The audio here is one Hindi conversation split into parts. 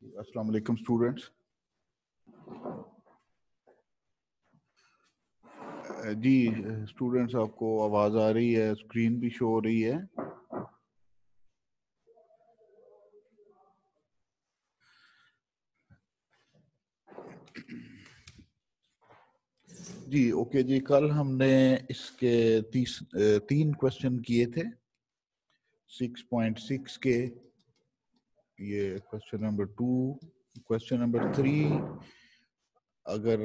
अस्सलाम वालेकुम स्टूडेंट्स जी स्टूडेंट्स आपको आवाज आ रही है स्क्रीन भी शो हो रही है जी ओके जी कल हमने इसके तीस uh, तीन क्वेश्चन किए थे सिक्स पॉइंट सिक्स के ये question number two question number three अगर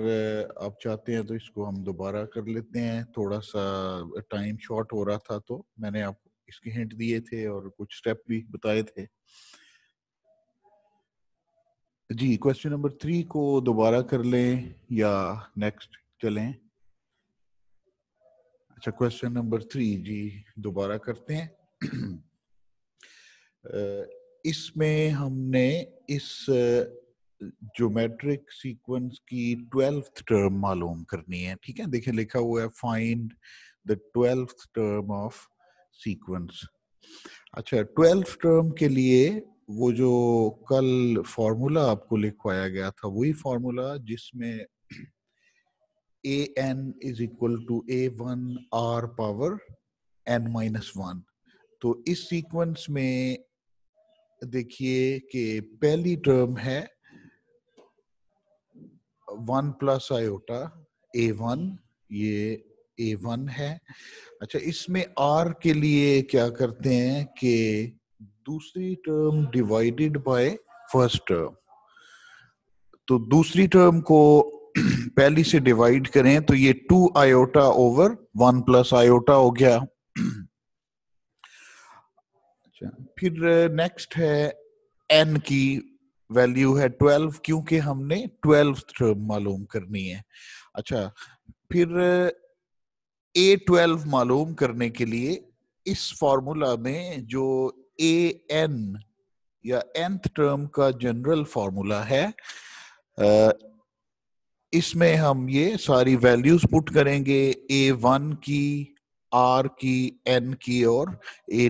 आप चाहते हैं तो इसको हम दोबारा कर लेते हैं थोड़ा सा टाइम शॉर्ट हो रहा था तो मैंने आपको इसके हिंट दिए थे और कुछ स्टेप भी बताए थे जी क्वेश्चन नंबर थ्री को दोबारा कर लें या नेक्स्ट चलें अच्छा क्वेश्चन नंबर थ्री जी दोबारा करते हैं इसमें हमने इस ज्योमेट्रिक सीक्वेंस की ट्वेल्थ टर्म मालूम करनी है ठीक है देखिए लिखा हुआ है find the twelfth term of sequence अच्छा ट्वेल्थ टर्म के लिए वो जो कल फॉर्मूला आपको लिखवाया गया था वही फॉर्मूला जिसमें a n is equal to a one r power n minus one तो इस सीक्वेंस में देखिए कि पहली टर्म है one plus iota a one ये ए वन है अच्छा इसमें आर के लिए क्या करते हैं कि दूसरी term divided by first term तो दूसरी टर्म को पहली से डिवाइड करें तो ये two iota over one plus iota हो गया फिर नेक्स्ट है एन की वैल्यू है ट्वेल्व क्योंकि हमने ट्वेल्व टर्म मालूम करनी है अच्छा फिर ए ट्वेल्व मालूम करने के लिए इस फॉर्मूला में जो ए एन या एंथ टर्म का जनरल फॉर्मूला है इसमें हम ये सारी वैल्यूज पुट करेंगे ए वन की आर की एन की और ए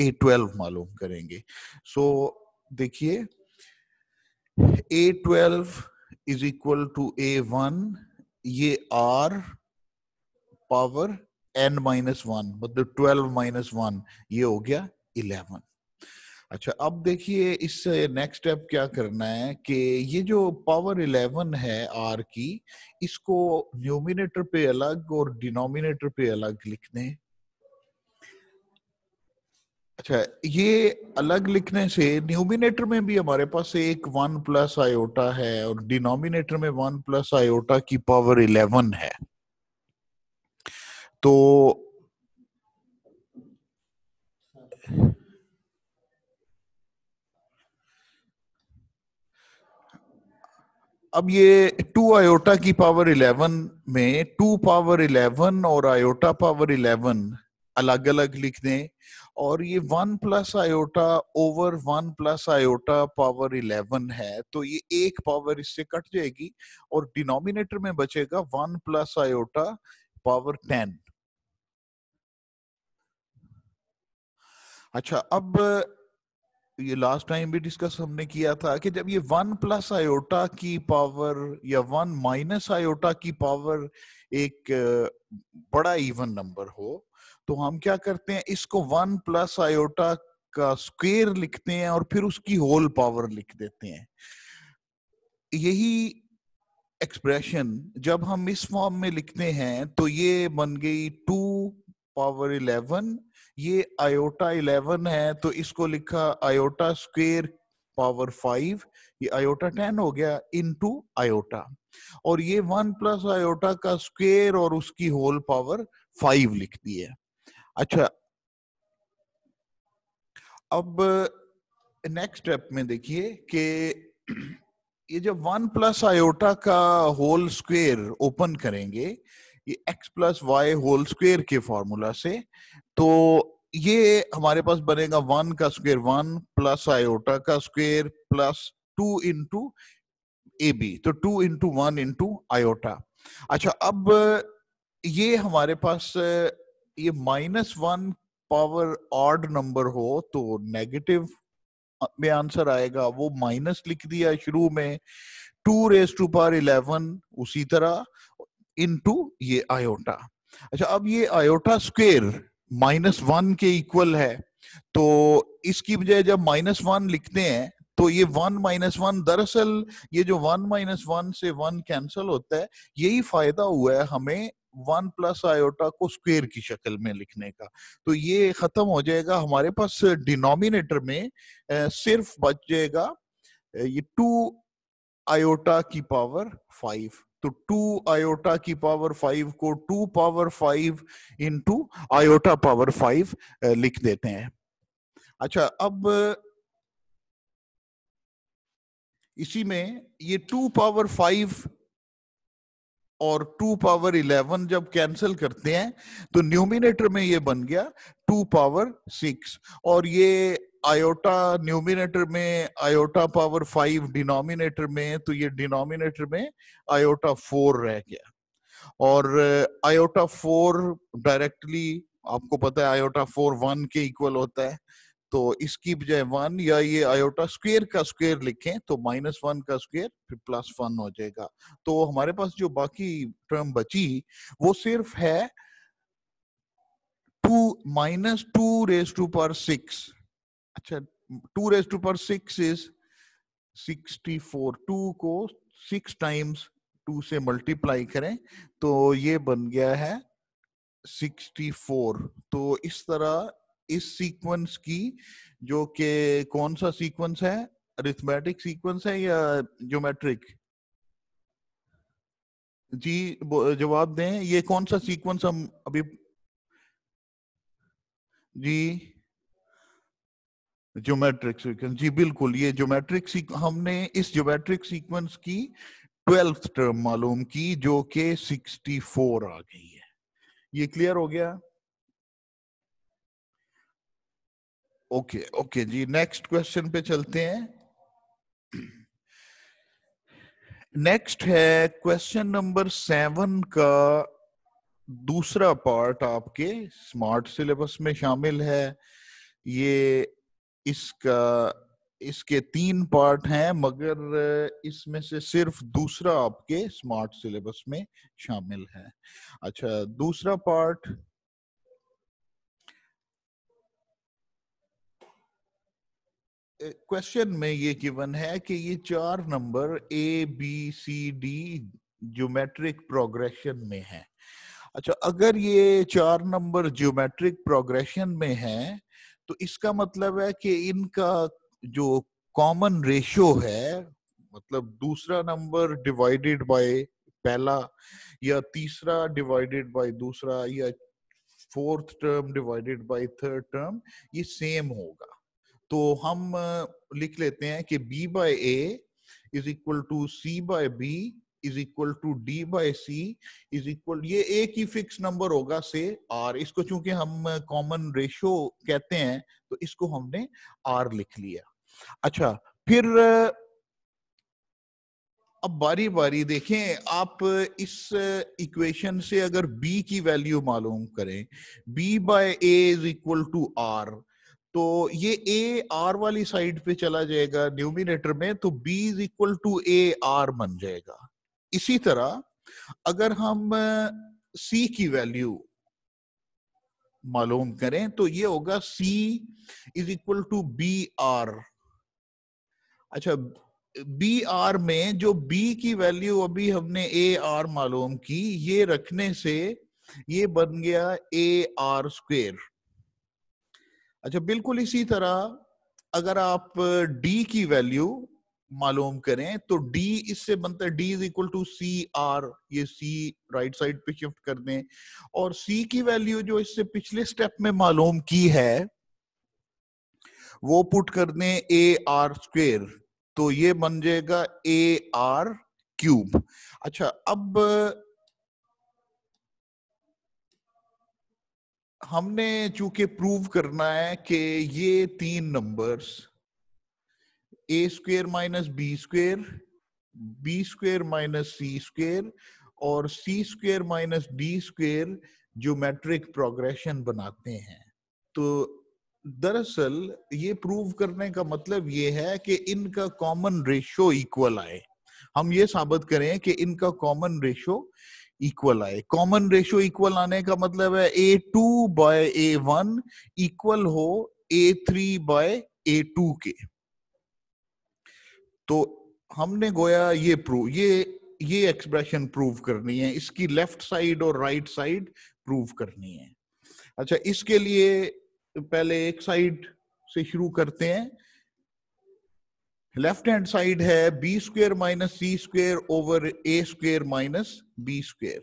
ए ट्वेल्व मालूम करेंगे सो so, देखिए a twelve is equal to a one ये r power n minus one मतलब ट्वेल्व माइनस वन ये हो गया इलेवन अच्छा अब देखिए इससे नेक्स्ट स्टेप क्या करना है कि ये जो पावर इलेवन है आर की इसको न्यूमिनेटर पे अलग और डिनोमिनेटर पे अलग लिखने अच्छा ये अलग लिखने से न्यूमिनेटर में भी हमारे पास एक वन प्लस आयोटा है और डिनोमिनेटर में वन प्लस आयोटा की पावर इलेवन है तो अब ये टू आयोटा की पावर इलेवन में टू पावर इलेवन और आयोटा पावर इलेवन अलग अलग लिख दें और ये one plus iota over one plus iota power eleven है तो ये एक पावर इससे कट जाएगी और डिनोमिनेटर में बचेगा one plus iota power ten अच्छा अब ये लास्ट टाइम भी डिस्कस हमने किया था कि जब ये वन प्लस आयोटा की पावर या वन माइनस आयोटा की पावर एक बड़ा इवन नंबर हो तो हम क्या करते हैं इसको वन प्लस आयोटा का स्क्वेयर लिखते हैं और फिर उसकी होल पावर लिख देते हैं यही एक्सप्रेशन जब हम इस फॉर्म में लिखते हैं तो ये बन गई टू पावर इलेवन ये आयोटा इलेवन है तो इसको लिखा आयोटा स्क्वेयर पावर फाइव ये आयोटा टेन हो गया इनटू आयोटा और ये वन प्लस आयोटा का स्क्वेयर और उसकी होल पावर फाइव लिख दी है अच्छा अब नेक्स्ट स्टेप में देखिए कि ये जब वन प्लस आयोटा का होल स्क्वेयर ओपन करेंगे ये X plus Y whole square के फॉर्मूला से तो ये हमारे पास बनेगा वन का स्क्वेयर वन प्लस आयोटा का square plus two into A B तो two into one into iota अच्छा अब ये हमारे पास ये minus one power odd number हो तो नेगेटिव में आंसर आएगा वो माइनस लिख दिया शुरू में two raise two power eleven उसी तरह इनटू ये आयोटा अच्छा अब ये आयोटा स्क्वेयर माइनस वन के इक्वल है तो इसकी बजाय जब माइनस वन लिखते हैं तो ये वन माइनस वन दरअसल ये जो वन माइनस वन से वन कैंसल होता है यही फायदा हुआ है हमें वन प्लस आयोटा को स्क्वेयर की शक्ल में लिखने का तो ये खत्म हो जाएगा हमारे पास डिनोमिनेटर में सिर्फ बच जाएगा ये टू आयोटा की पावर फाइव तो टू आयोटा की पावर फाइव को two power five into iota power five लिख देते हैं अच्छा अब इसी में ये टू पावर फाइव और टू पावर इलेवन जब कैंसिल करते हैं तो न्यूमिनेटर में ये बन गया टू पावर सिक्स और ये आयोटा न्यूमिनेटर में आयोटा पावर फाइव डिनोमिनेटर में तो ये डिनोमिनेटर में आयोटा फोर रह गया और आयोटा फोर डायरेक्टली आपको पता है आयोटा फोर वन के इक्वल होता है तो इसकी बजाय वन या ये आयोटा स्क्वेयर का स्क्वेयर लिखें तो माइनस वन का स्क्वेयर फिर प्लस वन हो जाएगा तो हमारे पास जो बाकी टर्म बची वो सिर्फ है two minus two raise two पर सिक्स अच्छा टू रेस टू पर six is sixty four two को सिक्स टाइम्स टू से मल्टीप्लाई करें तो ये बन गया है सिक्सटी फोर तो इस तरह इस सीक्वेंस की जो कि कौन सा सीक्वेंस है अरिथमेटिक सीक्वेंस है या ज्योमेट्रिक जी जवाब दें ये कौन सा सीक्वेंस हम अभी जी ज्योमेट्रिक सीक्वेंस जी बिल्कुल ये ज्योमेट्रिक हमने इस ज्योमेट्रिक सीक्वेंस की ट्वेल्थ टर्म मालूम की जो कि 64 आ गई है ये क्लियर हो गया ओके ओके जी नेक्स्ट क्वेश्चन पे चलते हैं नेक्स्ट है क्वेश्चन नंबर सेवन का दूसरा पार्ट आपके स्मार्ट सिलेबस में शामिल है ये इसका इसके तीन पार्ट हैं मगर इसमें से सिर्फ दूसरा आपके स्मार्ट सिलेबस में शामिल है अच्छा दूसरा पार्ट क्वेश्चन में ये गिवन है कि ये चार number A B C D geometric progression में है अच्छा अगर ये चार नंबर ज्योमेट्रिक प्रोग्रेशन में है तो इसका मतलब है कि इनका जो कॉमन रेशियो है मतलब दूसरा नंबर डिवाइडेड बाय पहला या तीसरा डिवाइडेड बाय दूसरा या fourth term divided by third term ये सेम होगा तो हम लिख लेते हैं कि b by A is equal to C by B is equal to D by C is equal ये ए की फिक्स नंबर होगा से आर इसको चूंकि हम कॉमन रेशियो कहते हैं तो इसको हमने आर लिख लिया अच्छा फिर अब बारी बारी देखें आप इस इक्वेशन से अगर b की वैल्यू मालूम करें b by A is equal to R तो ये ए आर वाली साइड पे चला जाएगा न्यूमिनेटर में तो B is equal to A R बन जाएगा इसी तरह अगर हम सी की वैल्यू मालूम करें तो ये होगा C is equal to B R अच्छा बी आर में जो बी की वैल्यू अभी हमने ए आर मालूम की ये रखने से ये बन गया ए आर स्क्वेयर अच्छा बिल्कुल इसी तरह अगर आप डी की वैल्यू मालूम करें तो डी इससे बनता है D is equal to C R ये सी राइट साइड पे शिफ्ट कर दें और सी की वैल्यू जो इससे पिछले स्टेप में मालूम की है वो पुट कर दें ए आर स्क्वेर तो ये बन जाएगा ए आर क्यूब अच्छा अब हमने चूंकि प्रूव करना है कि ये तीन numbers A square minus B square B square minus C square और C square minus D square geometric progression बनाते हैं तो दरअसल ये प्रूव करने का मतलब ये है कि इनका कॉमन रेशो इक्वल आए हम ये साबित करें कि इनका कॉमन रेशो इक्वल आए कॉमन रेशियो इक्वल आने का मतलब है A two by A one equal हो A three by A two के तो हमने गोया ये प्रूव ये ये एक्सप्रेशन प्रूव करनी है इसकी लेफ्ट साइड और राइट right साइड प्रूव करनी है अच्छा इसके लिए पहले एक साइड से शुरू करते हैं लेफ्ट हैंड साइड है B square minus C square over A square minus B square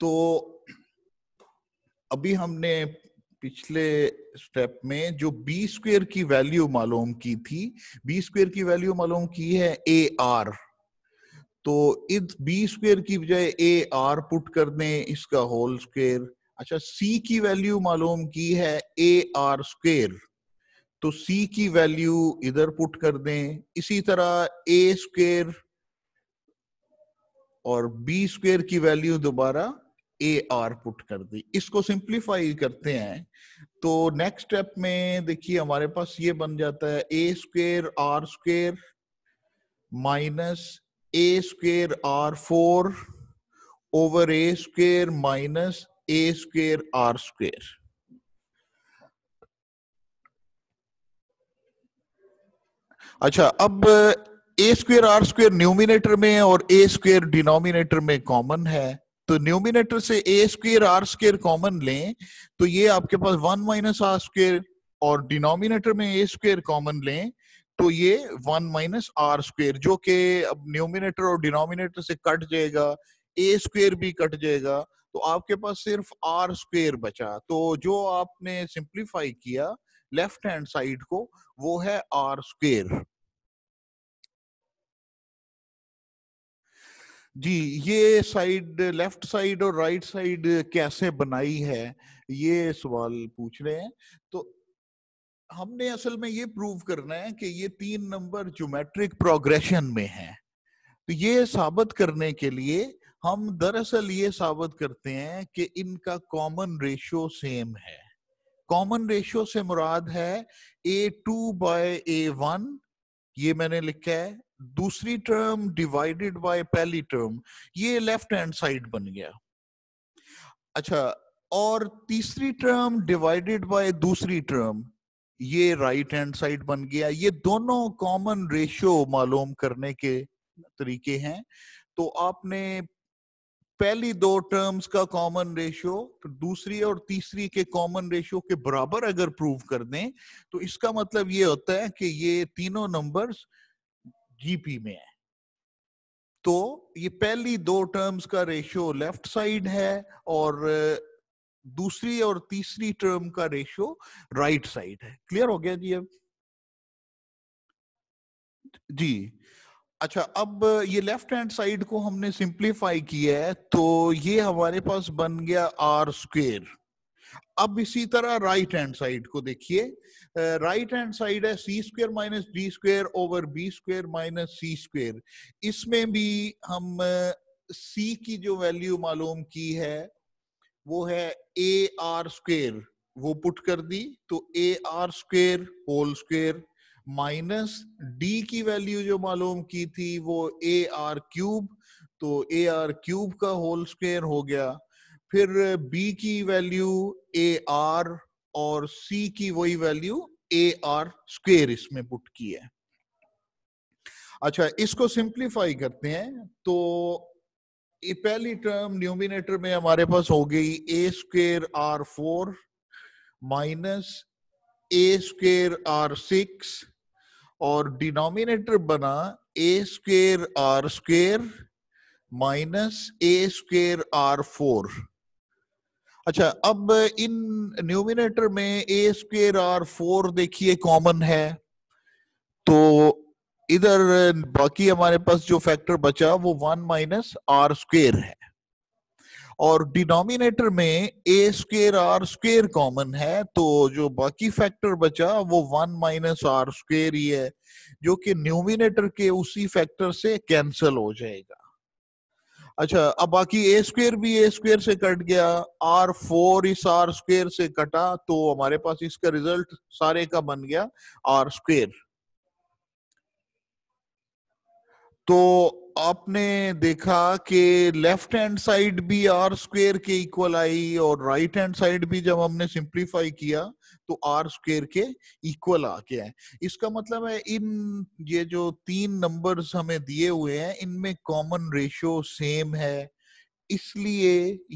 तो अभी हमने पिछले स्टेप में जो बी स्क्वेयर की वैल्यू मालूम की थी बी स्क्वेयर की वैल्यू मालूम की है ए आर तो इस बी स्क्वेयर की बजाय ए आर पुट कर दें इसका होल स्क्वेयर अच्छा सी की वैल्यू मालूम की है ए आर स्क्वेयर तो c की वैल्यू इधर पुट कर दें इसी तरह ए स्क्वेयर और b स्क्वेयर की वैल्यू दोबारा ए आर पुट कर दी इसको सिंप्लीफाई करते हैं तो नेक्स्ट स्टेप में देखिए हमारे पास ये बन जाता है A square R square minus A square R four over A square minus A square R square अच्छा अब A square R square numerator में और ए स्क्वेयर डिनोमिनेटर में कॉमन है तो न्यूमिनेटर से A square R square common लें तो ये आपके पास वन माइनस आर स्क्वेयर और डिनोमिनेटर में ए स्क्र कॉमन लें तो ये वन माइनस आर स्क्वेयर जो कि अब न्यूमिनेटर और डिनोमिनेटर से कट जाएगा ए स्क्वेयर भी कट जाएगा तो आपके पास सिर्फ आर स्क्वेयर बचा तो जो आपने सिंप्लीफाई किया लेफ्ट हैंड साइड को वो है आर स्क्वेयर जी ये साइड लेफ्ट साइड और राइट साइड कैसे बनाई है ये सवाल पूछ रहे हैं तो हमने असल में ये प्रूव करना है कि ये तीन नंबर ज्योमेट्रिक प्रोग्रेशन में है तो ये साबित करने के लिए हम दरअसल ये साबित करते हैं कि इनका कॉमन रेशियो सेम है कॉमन रेशियो से मुराद है A two by A one ये मैंने लिखा है दूसरी टर्म डिवाइडेड बाय पहली टर्म ये लेफ्ट हैंड साइड बन गया अच्छा और तीसरी टर्म डिवाइडेड बाय दूसरी टर्म ये राइट हैंड साइड बन गया ये दोनों कॉमन रेशियो मालूम करने के तरीके हैं तो आपने पहली दो टर्म्स का कॉमन रेशियो तो दूसरी और तीसरी के कॉमन रेशियो के बराबर अगर प्रूव कर दें तो इसका मतलब ये होता है कि ये तीनों नंबर्स जीपी में है तो ये पहली दो टर्म्स का रेशियो लेफ्ट साइड है और दूसरी और तीसरी टर्म का रेशियो राइट साइड है क्लियर हो गया जी अब जी अच्छा अब ये लेफ्ट हैंड साइड को हमने सिंप्लीफाई किया है तो ये हमारे पास बन गया आर स्क्वेयर अब इसी तरह राइट हैंड साइड को देखिए राइट हैंड साइड है C square minus D square over B square minus C square इसमें भी हम सी की जो वैल्यू मालूम की है वो है ए आर स्क्र वो पुट कर दी तो A R square whole square minus D की वैल्यू जो मालूम की थी वो ए आर क्यूब तो ए आर क्यूब का होल स्क्र हो गया फिर बी की वैल्यू ए आर और सी की वही वैल्यू ए आर स्क्वेयर इसमें पुट की है अच्छा इसको सिंप्लीफाई करते हैं तो पहली टर्म न्यूमिनेटर में हमारे पास हो गई A square R four minus A square R six और डिनोमिनेटर बना A square R square minus A square R four अच्छा अब इन न्यूमिनेटर में ए स्क्र आर फोर देखिए कॉमन है तो इधर बाकी हमारे पास जो फैक्टर बचा वो वन माइनस आर स्क्वेयर है और डिनोमिनेटर में A square R square common है तो जो बाकी फैक्टर बचा वो वन माइनस आर स्क्र ही है जो कि न्यूमिनेटर के उसी फैक्टर से कैंसिल हो जाएगा अच्छा अब बाकी ए स्क्वेयर भी ए स्क्वेयर से कट गया आर फोर इस आर स्क्वेयर से कटा तो हमारे पास इसका रिजल्ट सारे का बन गया आर स्क्वेयर तो आपने देखा कि लेफ्ट हैंड साइड भी आर स्क्वेयर के इक्वल आई और राइट हैंड साइड भी जब हमने सिंप्लीफाई किया तो आर स्क्वेयर के इक्वल आके आए इसका मतलब है इन ये जो तीन नंबर्स हमें दिए हुए हैं इनमें कॉमन रेशियो सेम है इसलिए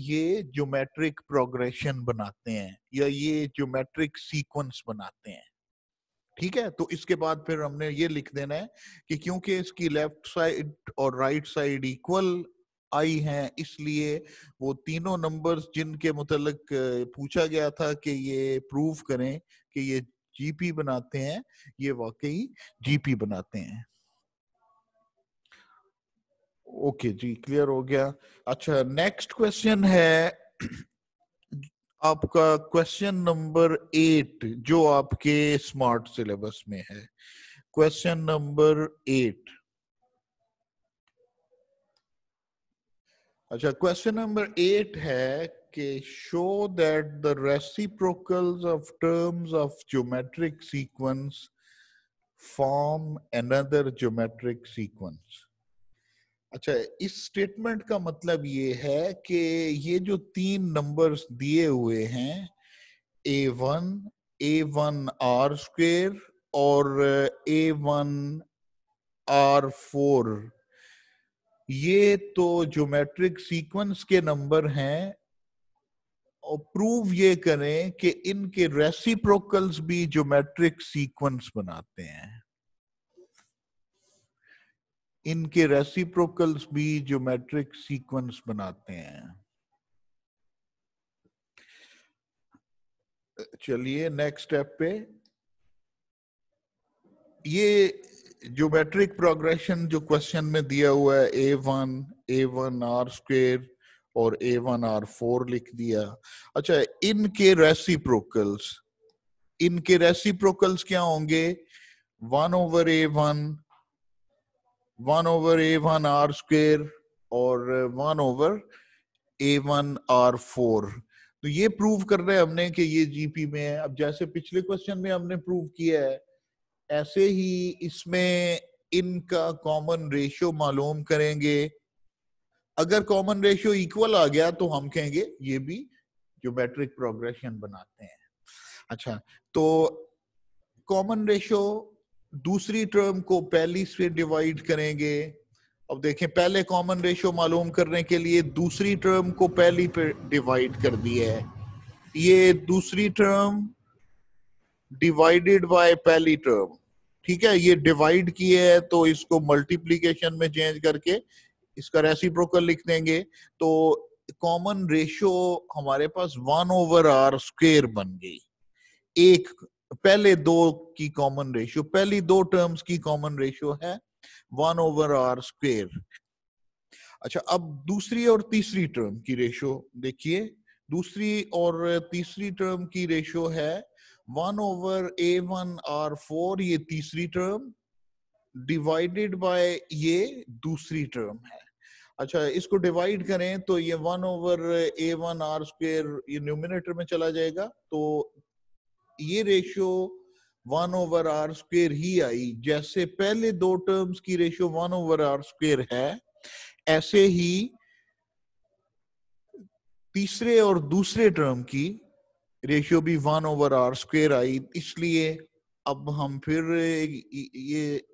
ये ज्योमेट्रिक प्रोग्रेशन बनाते हैं या ये ज्योमेट्रिक सीक्वेंस बनाते हैं ठीक है तो इसके बाद फिर हमने ये लिख देना है कि क्योंकि इसकी लेफ्ट साइड और राइट साइड इक्वल आई हैं इसलिए वो तीनों नंबर्स जिनके मुतलक पूछा गया था कि ये प्रूव करें कि ये जीपी बनाते हैं ये वाकई जीपी बनाते हैं ओके okay, जी क्लियर हो गया अच्छा नेक्स्ट क्वेश्चन है आपका क्वेश्चन नंबर एट जो आपके स्मार्ट सिलेबस में है क्वेश्चन नंबर एट अच्छा क्वेश्चन नंबर एट है कि show that the reciprocals of terms of geometric sequence form another geometric sequence अच्छा इस स्टेटमेंट का मतलब ये है कि ये जो तीन नंबर्स दिए हुए हैं ए one A one are square और ए वन आर फोर ये तो ज्योमेट्रिक सीक्वेंस के नंबर हैं और प्रूव ये करें कि इनके रेसिप्रोकल्स भी ज्योमेट्रिक सीक्वेंस बनाते हैं इनके रेसिप्रोकल्स भी ज्योमेट्रिक सीक्वेंस बनाते हैं चलिए नेक्स्ट स्टेप पे ये ज्योमेट्रिक प्रोग्रेशन जो क्वेश्चन में दिया हुआ है ए one A one are square और ए वन आर फोर लिख दिया अच्छा इनके रेसिप्रोकल्स इनके रेसिप्रोकल्स क्या होंगे one over A one one over A one are square और one over A one are four तो ये प्रूव कर रहे हैं हमने कि ये जीपी में है अब जैसे पिछले क्वेश्चन में हमने प्रूव किया है ऐसे ही इसमें इनका कॉमन रेशियो मालूम करेंगे अगर कॉमन रेशियो इक्वल आ गया तो हम कहेंगे ये भी ज्योमेट्रिक प्रोग्रेशन बनाते हैं अच्छा तो कॉमन रेशियो दूसरी टर्म को पहली से डिवाइड करेंगे अब देखें पहले कॉमन रेशियो मालूम करने के लिए दूसरी टर्म को पहली पे डिवाइड कर दिया है ये दूसरी टर्म डिवाइडेड बाय पहली टर्म ठीक है ये डिवाइड किए है तो इसको मल्टीप्लीकेशन में चेंज करके इसका रेसिप्रोकल लिख देंगे तो कॉमन रेशियो हमारे पास वन ओवर आर स्क्र बन गई एक पहले दो की कॉमन रेशियो पहली दो टर्म्स की कॉमन रेशियो है वन ओवर आर स्क्र अच्छा अब दूसरी और तीसरी टर्म की रेशियो देखिए दूसरी और तीसरी टर्म की रेशियो है one over A one are four ये तीसरी टर्म डिवाइडेड बाय ये दूसरी टर्म है अच्छा इसको डिवाइड करें तो ये one over A one are square ये न्यूमिनेटर में चला जाएगा तो ये ratio one over are square ही आई जैसे पहले दो टर्म्स की ratio one over are square है ऐसे ही तीसरे और दूसरे टर्म की रेशियो भी वन ओवर आर स्क्वेयर आई इसलिए अब हम फिर ये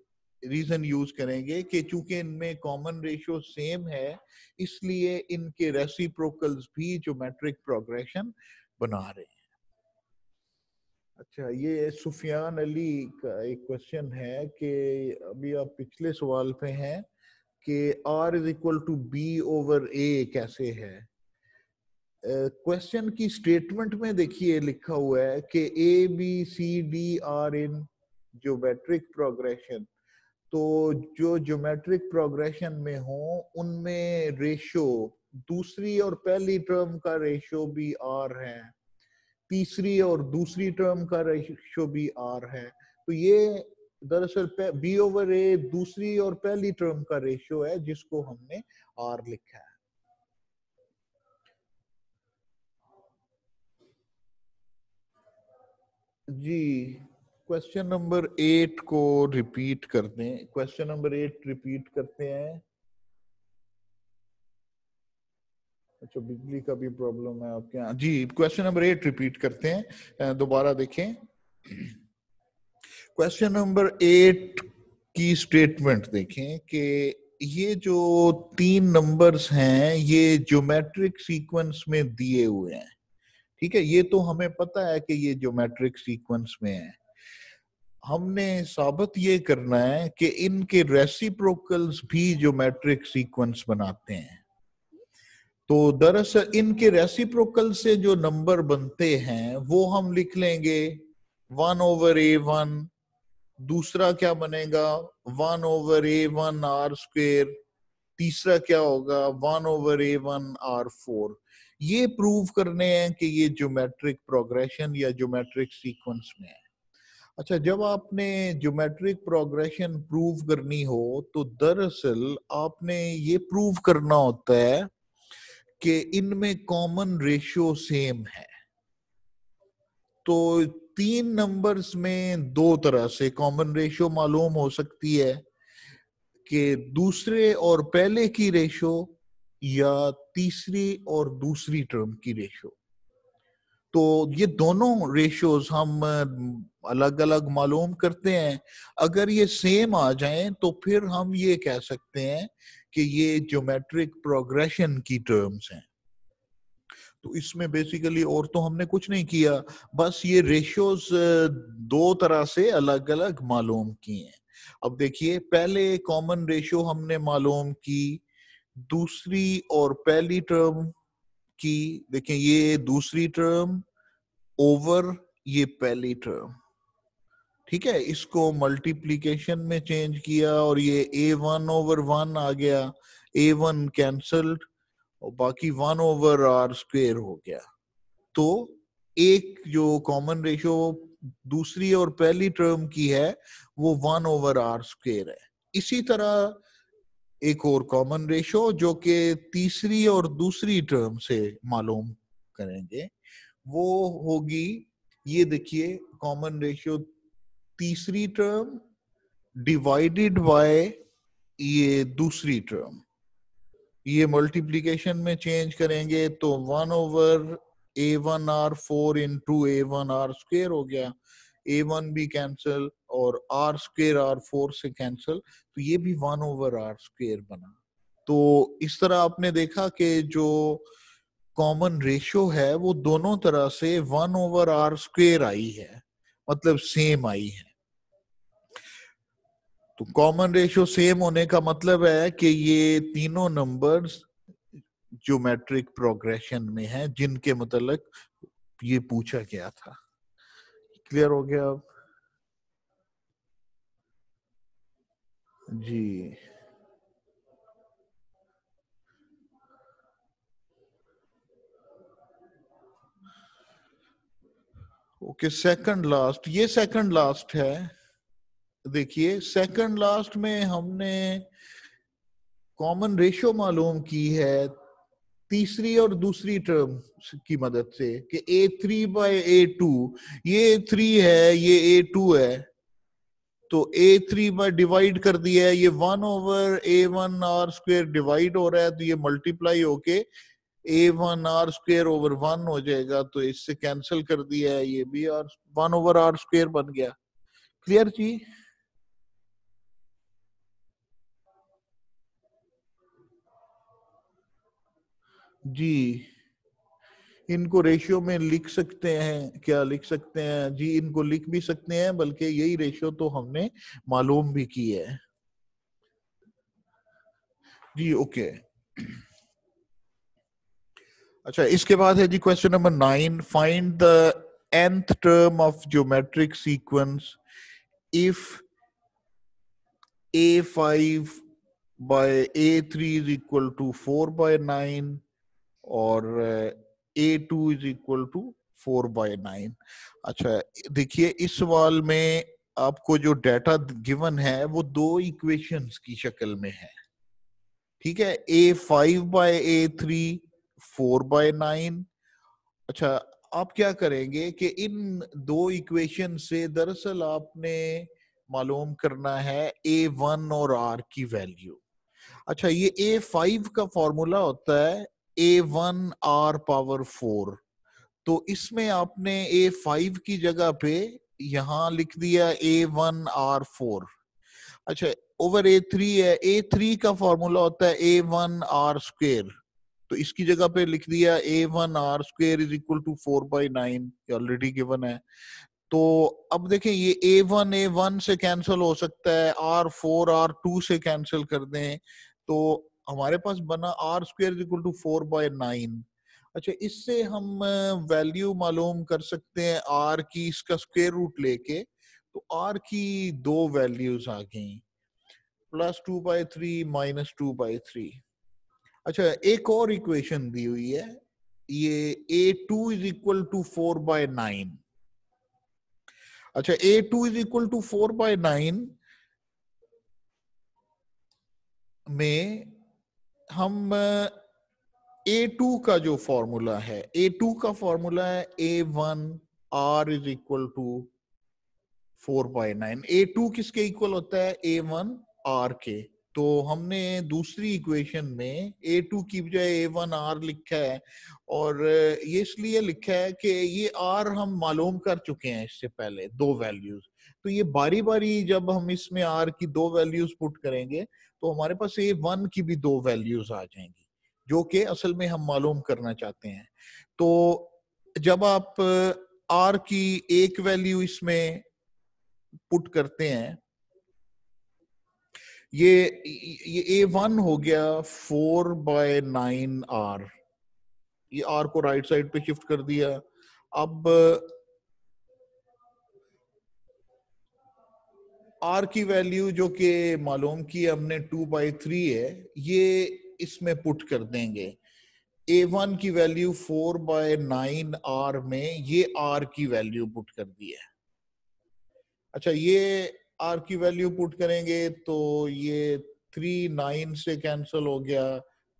रीजन यूज करेंगे कि चूंकि इनमें कॉमन रेशियो सेम है इसलिए इनके रेसिप्रोकल्स भी ज्योमेट्रिक प्रोग्रेशन बना रहे हैं अच्छा ये सुफियान अली का एक क्वेश्चन है कि अभी आप पिछले सवाल पे हैं कि R is equal to B over A कैसे है क्वेश्चन की स्टेटमेंट में देखिए लिखा हुआ है कि A B C D are in geometric progression तो जो ज्योमेट्रिक प्रोग्रेशन में हो उनमें रेशो दूसरी और पहली टर्म का रेशो भी आर है तीसरी और दूसरी टर्म का रेशो भी आर है तो ये दरअसल बी ओवर ए दूसरी और पहली टर्म का रेशो है जिसको हमने आर लिखा है जी क्वेश्चन नंबर एट को रिपीट करते हैं क्वेश्चन नंबर एट रिपीट करते हैं अच्छा बिजली का भी प्रॉब्लम है आपके यहाँ जी क्वेश्चन नंबर एट रिपीट करते हैं दोबारा देखें क्वेश्चन नंबर एट की स्टेटमेंट देखें कि ये जो तीन नंबर्स हैं ये ज्योमेट्रिक सीक्वेंस में दिए हुए हैं ठीक है ये तो हमें पता है कि ये ज्योमेट्रिक सीक्वेंस में है हमने साबित ये करना है कि इनके रेसिप्रोकल्स भी ज्योमेट्रिक सीक्वेंस बनाते हैं तो दरअसल इनके रेसिप्रोकल से जो नंबर बनते हैं वो हम लिख लेंगे वन ओवर ए वन दूसरा क्या बनेगा one over A one are square तीसरा क्या होगा one over A one are four ये प्रूव करने हैं कि ये ज्योमेट्रिक प्रोग्रेशन या ज्योमेट्रिक सीक्वेंस में है अच्छा जब आपने ज्योमेट्रिक प्रोग्रेशन प्रूव करनी हो तो दरअसल आपने ये प्रूव करना होता है कि इनमें कॉमन रेशियो सेम है तो तीन नंबर्स में दो तरह से कॉमन रेशियो मालूम हो सकती है कि दूसरे और पहले की रेशियो या तीसरी और दूसरी टर्म की रेशियो तो ये दोनों रेशियोज हम अलग अलग मालूम करते हैं अगर ये सेम आ जाएं तो फिर हम ये कह सकते हैं कि ये ज्योमेट्रिक प्रोग्रेशन की टर्म्स हैं तो इसमें बेसिकली और तो हमने कुछ नहीं किया बस ये रेशियोज दो तरह से अलग अलग मालूम किए हैं अब देखिए पहले कॉमन रेशियो हमने मालूम की दूसरी और पहली टर्म की देखें ये दूसरी टर्म ओवर ये पहली टर्म ठीक है इसको मल्टीप्लीकेशन में चेंज किया और ये ए वन ओवर वन आ गया ए वन कैंसल्ड और बाकी वन ओवर आर स्क्वेयर हो गया तो एक जो कॉमन रेशियो दूसरी और पहली टर्म की है वो वन ओवर आर स्क्वेयर है इसी तरह एक और कॉमन रेशो जो कि तीसरी और दूसरी टर्म से मालूम करेंगे वो होगी ये देखिए कॉमन रेशियो तीसरी टर्म डिवाइडेड बाय ये दूसरी टर्म ये मल्टीप्लीकेशन में चेंज करेंगे तो one over A one are four into a one are square हो गया ए वन भी कैंसिल और आर स्क्र आर फोर से कैंसिल तो ये भी वन ओवर आर स्क्र बना तो इस तरह आपने देखा कि जो कॉमन रेशियो है वो दोनों तरह से वन ओवर आर स्क्र आई है मतलब सेम आई है तो कॉमन रेशियो सेम होने का मतलब है कि ये तीनों नंबर्स ज्योमेट्रिक प्रोग्रेशन में हैं जिनके मतलब ये पूछा गया था क्लियर हो गया अब जी ओके सेकंड लास्ट ये सेकंड लास्ट है देखिए सेकंड लास्ट में हमने कॉमन रेशियो मालूम की है तीसरी और दूसरी टर्म की मदद से कि a three by A two ये थ्री है ये ए टू है तो ए थ्री बाय डिवाइड कर दिया है ये one over A one are square divide हो रहा है तो ये मल्टीप्लाई होके a one are square over one हो जाएगा तो इससे कैंसिल कर दिया है ये भी r one over are square बन गया क्लियर जी जी इनको रेशियो में लिख सकते हैं क्या लिख सकते हैं जी इनको लिख भी सकते हैं बल्कि यही रेशियो तो हमने मालूम भी की है जी ओके अच्छा इसके बाद है जी question number nine find the nth term of geometric sequence if a five by a three is equal to four by nine और a two is equal to four by nine अच्छा देखिए इस सवाल में आपको जो डाटा गिवन है वो दो इक्वेशंस की शक्ल में है ठीक है a five by a three four by nine अच्छा आप क्या करेंगे कि इन दो इक्वेशन से दरअसल आपने मालूम करना है ए वन और आर की वैल्यू अच्छा ये ए फाइव का फॉर्मूला होता है ए वन आर पावर फोर तो इसमें आपने ए फाइव की जगह पे यहाँ लिख दिया ए वन आर फोर अच्छा ओवर ए थ्री है ए थ्री का फॉर्मूला होता है ए वन आर स्क्र तो इसकी जगह पे लिख दिया a one are square is equal to four by nine already given है तो अब देखें ये ए वन ए वन से कैंसिल हो सकता है आर फोर आर टू से कैंसिल कर दें तो हमारे पास बना r square equal to four by nine अच्छा इससे हम वैल्यू मालूम कर सकते हैं आर की इसका स्क्वेयर रूट लेके तो आर की दो वैल्यूज आ गई plus two by three minus two by three अच्छा एक और इक्वेशन दी हुई है ये a two is equal to four by nine अच्छा a two is equal to four by nine में हम ए टू का जो फॉर्मूला है ए टू का फॉर्मूला है ए one r is equal to four by nine a two किसके इक्वल होता है ए वन आर के तो हमने दूसरी इक्वेशन में ए टू की बजाय ए वन आर लिखा है और ये इसलिए लिखा है कि ये आर हम मालूम कर चुके हैं इससे पहले दो वैल्यूज तो ये बारी बारी जब हम इसमें आर की दो वैल्यूज पुट करेंगे तो हमारे पास ए वन की भी दो वैल्यूज आ जाएंगी जो कि असल में हम मालूम करना चाहते हैं तो जब आप आर की एक वैल्यू इसमें पुट करते हैं ये ये ए वन हो गया फोर बाय नाइन आर ये आर को राइट साइड पे शिफ्ट कर दिया अब आर की वैल्यू जो कि मालूम की हमने टू बाय थ्री है ये इसमें पुट कर देंगे ए वन की value four by nine r में ये आर की वैल्यू पुट कर दी है अच्छा ये आर की वैल्यू पुट करेंगे तो ये थ्री नाइन से कैंसिल हो गया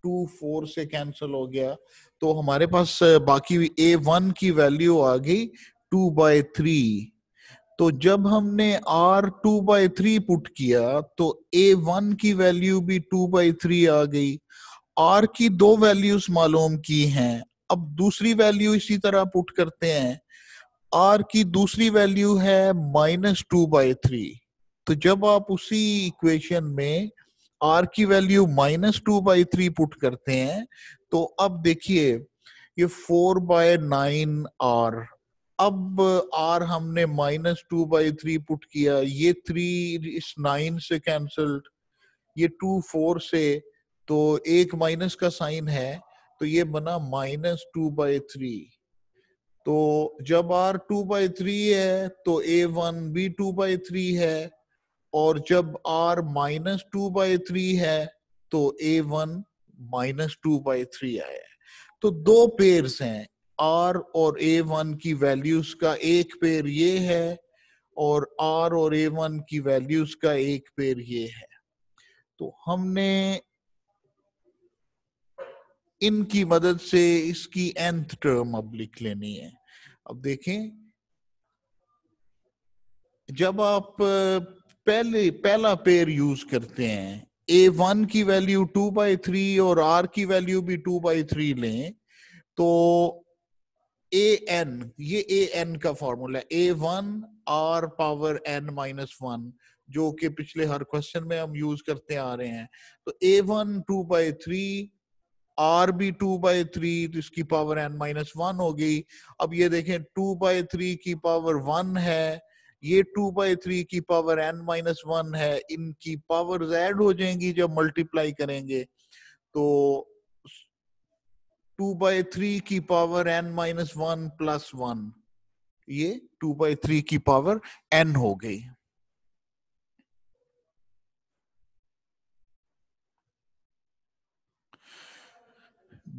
टू फोर से कैंसिल हो गया तो हमारे पास बाकी ए वन की वैल्यू आ गई टू बाय थ्री तो जब हमने r two by three put किया तो ए वन की वैल्यू भी टू बाई थ्री आ गई आर की दो वैल्यूज मालूम की हैं अब दूसरी वैल्यू इसी तरह पुट करते हैं आर की दूसरी वैल्यू है माइनस टू बाई थ्री तो जब आप उसी इक्वेशन में आर की value minus two by three put करते हैं तो अब देखिए ये फोर बाय नाइन आर अब आर हमने minus two by three put किया ये थ्री इस नाइन से कैंसल्ड ये टू फोर से तो एक माइनस का साइन है तो ये बना माइनस टू बाई थ्री तो जब आर टू बाई थ्री है तो ए वन बी टू बाई थ्री है और जब r minus two by three है तो a one minus two by three आया तो दो पेयर हैं आर और ए वन की वैल्यूज का एक पेयर ये है और आर और ए वन की वैल्यूज का एक पेयर ये है तो हमने इनकी मदद से इसकी एंथ टर्म अब लिख लेनी है अब देखें जब आप पहले पहला पेयर यूज करते हैं ए वन की वैल्यू टू बाई थ्री और आर की वैल्यू भी टू बाई थ्री लें तो ए एन ये ए एन का formula a one r power n minus one जो कि पिछले हर क्वेश्चन में हम यूज करते आ रहे हैं तो a one two by three r भी टू बाई थ्री तो इसकी पावर एन माइनस वन हो गई अब ये देखें टू बाई थ्री की पावर वन है ये टू बाई थ्री की पावर एन माइनस वन है इनकी पावर एड हो जाएंगी जब मल्टीप्लाई करेंगे तो टू बाई थ्री की power n minus one plus one ये टू बाई थ्री की पावर एन हो गई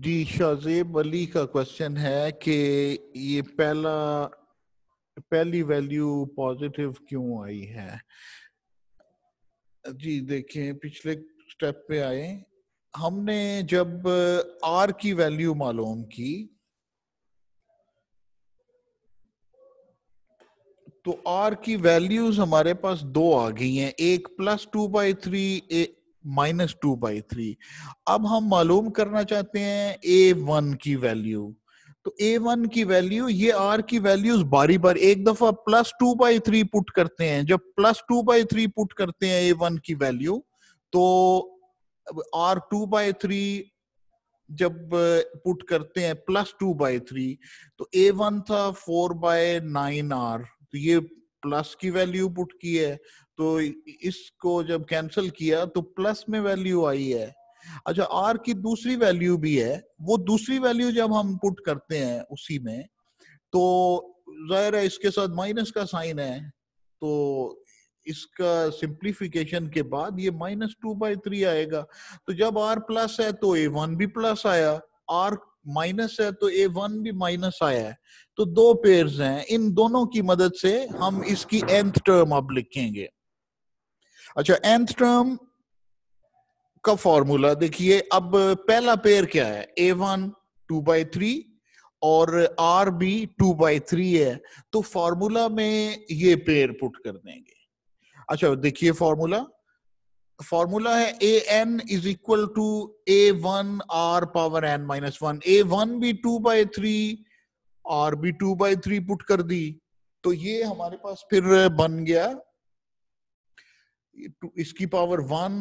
जी शाहजेब अली का क्वेश्चन है कि ये पहला पहली वैल्यू पॉजिटिव क्यों आई है जी देखें पिछले स्टेप पे आए हमने जब आर uh, की वैल्यू मालूम की तो आर की वैल्यूज हमारे पास दो आ गई हैं एक प्लस टू बाई थ्री ए माइनस टू बाई थ्री अब हम मालूम करना चाहते हैं ए वन की वैल्यू तो ए वन की वैल्यू ये आर की वैल्यूज बारी बार एक दफा plus two by three put करते हैं जब plus two by three put करते हैं ए वन की वैल्यू तो आर टू बाई थ्री जब पुट करते हैं प्लस टू बाई थ्री तो ए वन था फोर बाय नाइन आर तो ये प्लस की वैल्यू पुट की है तो इसको जब कैंसिल किया तो प्लस में वैल्यू आई है अच्छा आर की दूसरी वैल्यू भी है वो दूसरी वैल्यू जब हम पुट करते हैं उसी में तो जाहिर है इसके साथ माइनस का साइन है तो इसका सिंप्लीफिकेशन के बाद ये माइनस टू बाई थ्री आएगा तो जब आर प्लस है तो ए वन भी प्लस आया आर माइनस है तो ए वन भी माइनस आया है तो दो पेयर्स हैं इन दोनों की मदद से हम इसकी एंथ टर्म अब लिखेंगे अच्छा एंथ टर्म का फॉर्मूला देखिए अब पहला पेयर क्या है ए वन टू बाई थ्री और आर बी टू बाई थ्री है तो फॉर्मूला में ये पेयर पुट कर देंगे अच्छा देखिए फॉर्मूला फॉर्मूला है a n is equal to a one r power n minus one A one भी टू बाई थ्री आर बी टू बाई थ्री पुट कर दी तो ये हमारे पास फिर बन गया इसकी पावर वन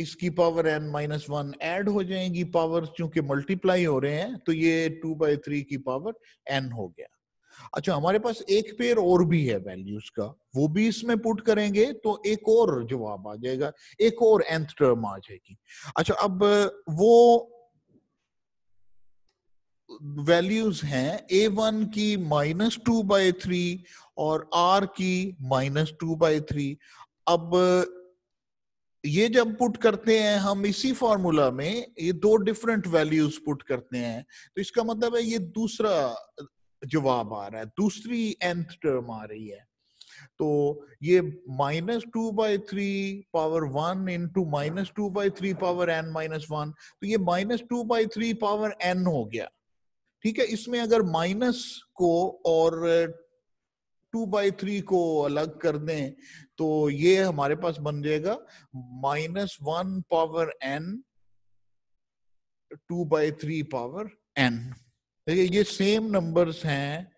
इसकी power n minus one add हो जाएगी पावर चूंकि मल्टीप्लाई हो रहे हैं तो ये टू बाई थ्री की पावर एन हो गया अच्छा हमारे पास एक पेयर और भी है वैल्यूज का वो भी इसमें पुट करेंगे तो एक और जवाब आ जाएगा एक और एंथ टर्म आ जाएगी अच्छा अब वो वैल्यूज हैं ए वन की माइनस टू बाई थ्री और आर की माइनस टू बाई थ्री अब ये जब पुट करते हैं हम इसी फॉर्मूला में ये दो डिफरेंट वैल्यूज पुट करते हैं तो इसका मतलब है ये दूसरा जवाब आ रहा है दूसरी एंथ टर्म आ रही है तो ये minus two by three power one into minus two by three power n minus one तो ये minus two by three power n हो गया ठीक है इसमें अगर माइनस को और टू बाई थ्री को अलग कर दें तो ये हमारे पास बन जाएगा minus one power n two by three power n देखिए ये सेम नंबर्स हैं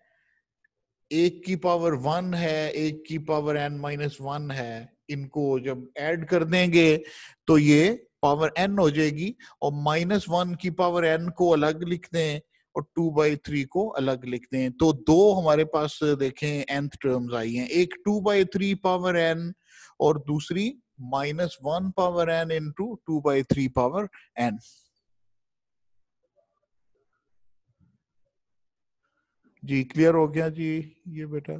एक की पावर वन है एक की पावर एन माइनस वन है इनको जब ऐड कर देंगे तो ये पावर एन हो जाएगी और माइनस वन की पावर एन को अलग लिख दें और टू बाई थ्री को अलग लिख दें तो दो हमारे पास देखें एंथ टर्म्स आई हैं एक two by three power n और दूसरी minus one power n into two by three power n जी क्लियर हो गया जी ये बेटा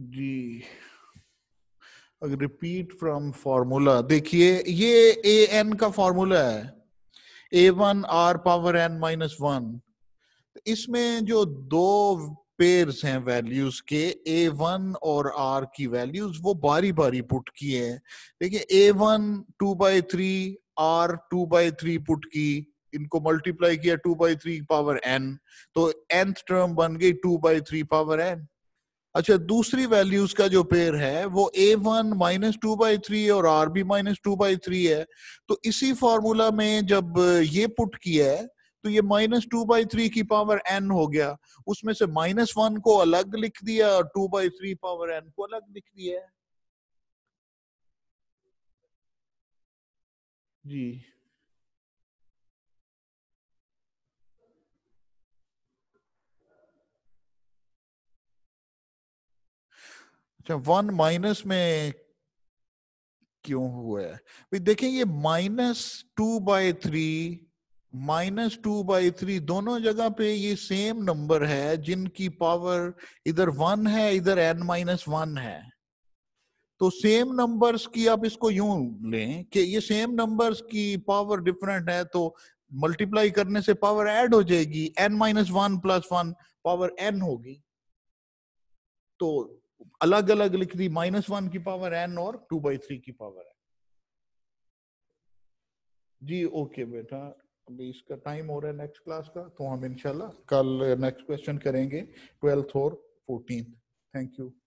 जी रिपीट फ्रॉम फॉर्मूला देखिए ये ए एन का फॉर्मूला है ए one r power n minus one इसमें जो दो पेयर हैं वैल्यूज के ए वन और आर की वैल्यूज वो बारी बारी पुट की है देखिए a one two by three r two by three put की इनको मल्टीप्लाई किया two by three power n तो एंथ टर्म बन गई two by three power n अच्छा दूसरी वैल्यूज का जो पेयर है वो a one minus two by three और आर बी माइनस टू बाई थ्री है तो इसी फॉर्मूला में जब ये पुट किया है तो ये माइनस टू बाई थ्री की पावर एन हो गया उसमें से माइनस वन को अलग लिख दिया और two by three power n को अलग लिख दिया जी अच्छा वन माइनस में क्यों हुआ है भाई देखें ये minus two by three minus two by three दोनों जगह पे ये सेम नंबर है जिनकी पावर इधर वन है इधर एन माइनस वन है तो सेम नंबर्स की आप इसको यूं लें कि ये सेम नंबर्स की पावर डिफरेंट है तो मल्टीप्लाई करने से पावर ऐड हो जाएगी n minus one plus one power n होगी तो अलग अलग लिख दी माइनस वन की पावर एन और टू बाई थ्री की पावर एन जी ओके बेटा अभी इसका टाइम हो रहा है नेक्स्ट क्लास का तो हम इनशाला कल नेक्स्ट क्वेश्चन करेंगे ट्वेल्थ और फोर्टीन थैंक यू